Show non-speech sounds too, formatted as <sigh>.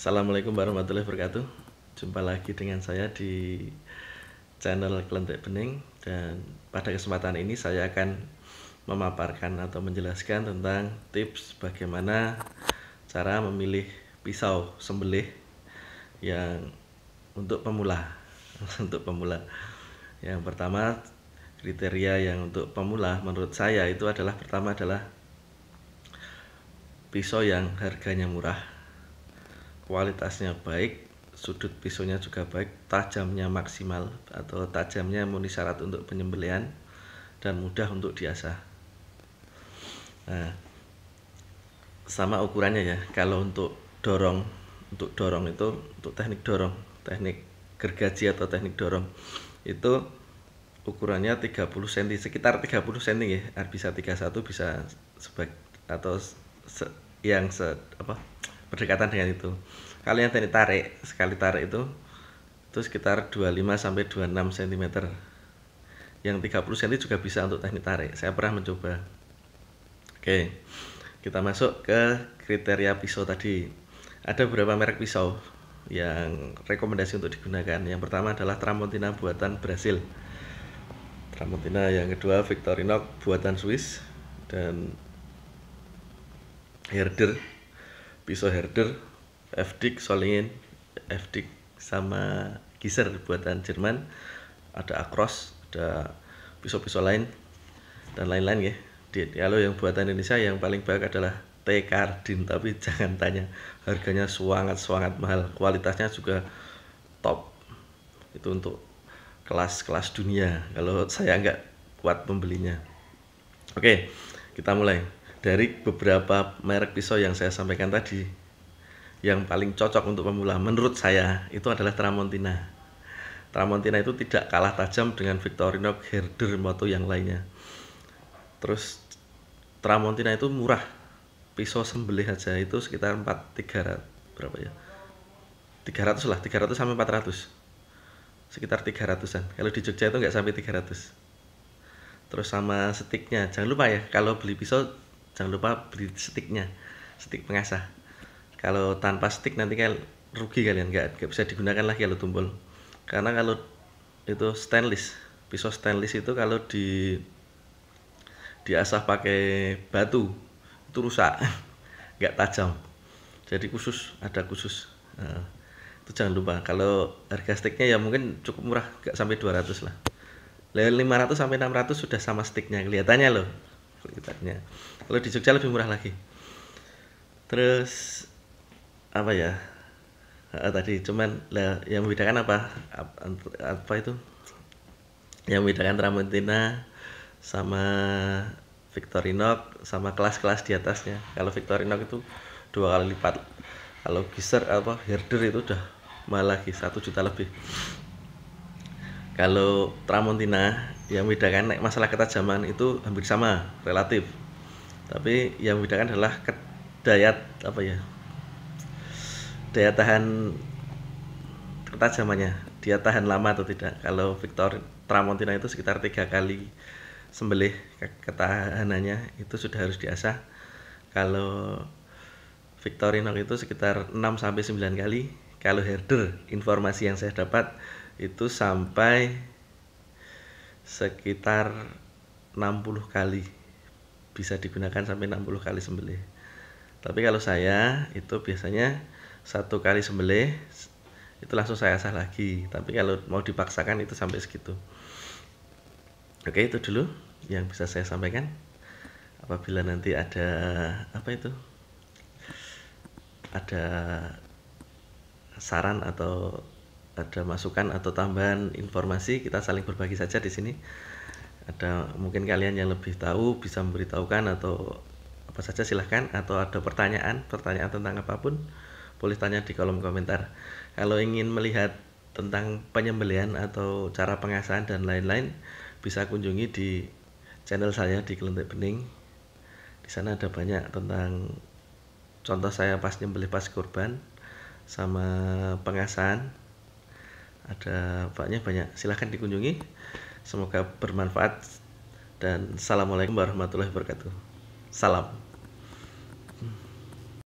Assalamualaikum warahmatullahi wabarakatuh. Jumpa lagi dengan saya di channel Kelentek Bening dan pada kesempatan ini saya akan memaparkan atau menjelaskan tentang tips bagaimana cara memilih pisau sembelih yang untuk pemula. <laughs> untuk pemula. Yang pertama kriteria yang untuk pemula menurut saya itu adalah pertama adalah pisau yang harganya murah kualitasnya baik sudut pisaunya juga baik tajamnya maksimal atau tajamnya memenuhi syarat untuk penyembelian dan mudah untuk diasah nah, sama ukurannya ya kalau untuk dorong untuk dorong itu untuk teknik dorong teknik gergaji atau teknik dorong itu ukurannya 30 cm sekitar 30 cm ya bisa 31 bisa sebaik atau se, yang se, apa berdekatan dengan itu Kalau yang tarik sekali tarik itu itu sekitar 25 sampai 26 cm yang 30 cm juga bisa untuk teknik tarik saya pernah mencoba oke kita masuk ke kriteria pisau tadi ada beberapa merek pisau yang rekomendasi untuk digunakan yang pertama adalah Tramontina buatan Brasil Tramontina yang kedua Victorinox buatan Swiss dan Herder pisau herder Fdik Solingen Fdik sama Giser buatan Jerman ada Across, ada pisau-pisau lain dan lain-lain ya di kalau yang buatan Indonesia yang paling baik adalah T Kardin tapi <laughs> jangan tanya harganya suangat-suangat mahal kualitasnya juga top itu untuk kelas-kelas dunia kalau saya nggak kuat membelinya oke kita mulai dari beberapa merek pisau yang saya sampaikan tadi yang paling cocok untuk pemula menurut saya itu adalah Tramontina Tramontina itu tidak kalah tajam dengan Victorinox, Herder, Moto yang lainnya terus Tramontina itu murah pisau sembelih aja itu sekitar 4 300 berapa ya 300 lah 300 sampai 400 sekitar 300an kalau di Jogja itu nggak sampai 300 terus sama stiknya jangan lupa ya kalau beli pisau jangan lupa beli sticknya stick pengasah kalau tanpa stick nanti kan rugi kalian nggak nggak bisa digunakan lagi kalau tumpul karena kalau itu stainless pisau stainless itu kalau di diasah pakai batu itu rusak <laughs> nggak tajam jadi khusus ada khusus nah, itu jangan lupa kalau harga sticknya ya mungkin cukup murah nggak sampai 200 lah 500 sampai 600 sudah sama sticknya kelihatannya loh kelihatannya kalau di Jogja lebih murah lagi terus apa ya tadi cuman lah yang membedakan apa apa itu yang membedakan Tramontina sama Victorinox sama kelas-kelas di atasnya kalau Victorinox itu dua kali lipat kalau geser apa Herder itu udah malah lagi satu juta lebih kalau Tramontina yang membedakan naik masalah ketajaman itu hampir sama relatif tapi yang membedakan adalah daya apa ya daya tahan ketajamannya dia tahan lama atau tidak kalau Victor Tramontina itu sekitar tiga kali sembelih ketahanannya itu sudah harus diasah kalau Victorinox itu sekitar 6 sampai 9 kali kalau herder informasi yang saya dapat itu sampai sekitar 60 kali bisa digunakan sampai 60 kali sembelih. Tapi kalau saya itu biasanya satu kali sembelih itu langsung saya asah lagi. Tapi kalau mau dipaksakan itu sampai segitu. Oke, itu dulu yang bisa saya sampaikan. Apabila nanti ada apa itu? Ada saran atau ada masukan atau tambahan informasi kita saling berbagi saja di sini ada mungkin kalian yang lebih tahu bisa memberitahukan atau apa saja silahkan atau ada pertanyaan pertanyaan tentang apapun boleh tanya di kolom komentar kalau ingin melihat tentang penyembelian atau cara pengasahan dan lain-lain bisa kunjungi di channel saya di kelentik Bening di sana ada banyak tentang contoh saya pas nyembeli pas kurban sama pengasahan ada banyak banyak silahkan dikunjungi Semoga bermanfaat dan Assalamualaikum warahmatullahi wabarakatuh. Salam.